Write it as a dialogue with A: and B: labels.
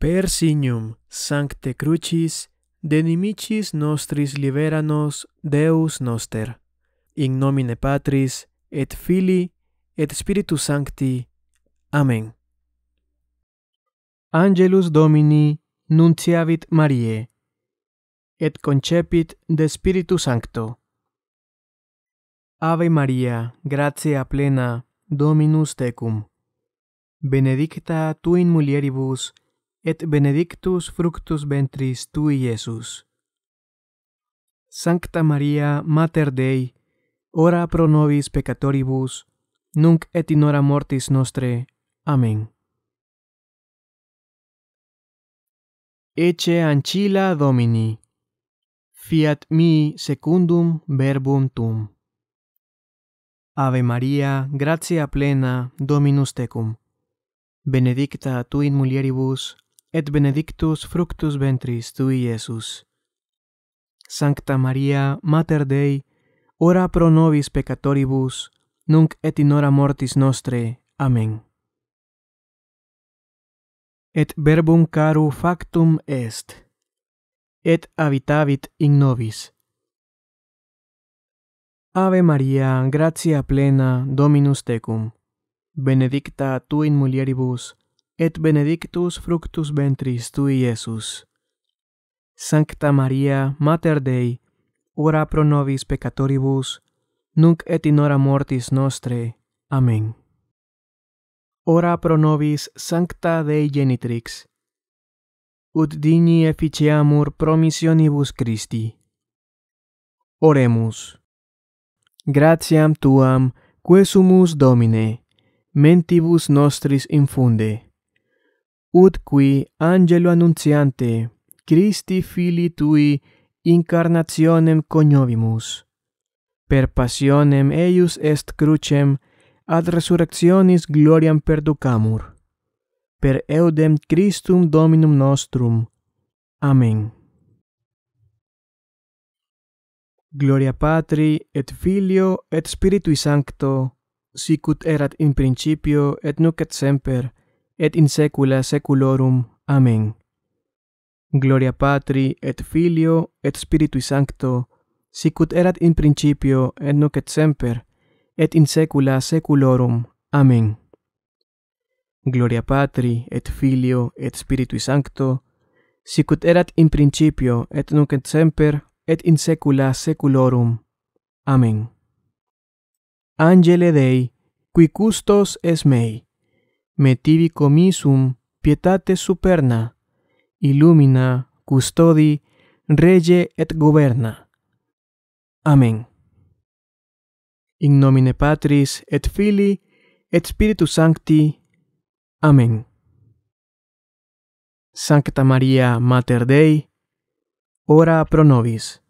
A: Per signum sancte crucis, de nimicis nostris libera nos, Deus noster. In nomine Patris, et Fili, et Spiritus Sancti. Amen. Angelus Domini nunciavit Mariae, et concepit de Spiritu Sancto. Ave Maria, gratia plena, Dominus tecum. Benedicta tu in mulieribus, et et benedictus fructus ventris tui Iesus. Sancta Maria, Mater Dei, ora pro nobis peccatoribus, nunc et in hora mortis nostre. Amen. Ece ancilla Domini. Fiat mi secundum verbum tuum. Ave Maria, gratia plena, Dominus tecum. Benedicta tu in mulieribus, et benedictus fructus ventris tui Iesus. Sancta Maria, Mater Dei, ora pro nobis peccatoribus, nunc et in hora mortis nostre. Amen. Et verbum caru factum est, et habitavit in nobis. Ave Maria, gratia plena, Dominus tecum, benedicta tu in mulieribus, et benedictus fructus ventris tui Iesus. Sancta Maria, Mater Dei, ora pro nobis peccatoribus, nunc et in hora mortis nostre. Amen. Ora pro nobis sancta Dei genitrix, ut digni efficiamur promissionibus Christi. Oremus. Gratiam Tuam, quesumus Domine, mentibus nostris infunde. Amen ut qui angelo annunciante Christi fili tui incarnationem coniovimus. Per passionem eius est crucem, ad resurrectionis gloriam perducamur. Per eudem Christum Dominum nostrum. Amen. Gloria Patri, et Filio, et Spiritui Sancto, sicut erat in principio, et nunc et semper, et et in saecula saeculorum amen gloria patri et filio et spiritui sancto sicut erat in principio et nunc et semper et in saecula saeculorum amen gloria patri et filio et spiritui sancto sicut erat in principio et nunc et semper et in saecula saeculorum amen angele dei qui custos es mei metivi comisum pietate superna, illumina, custodi, rege et governa. Amén. In nomine Patris et fili, et Spiritus Sancti. Amén. Sancta Maria Mater Dei, ora pro nobis.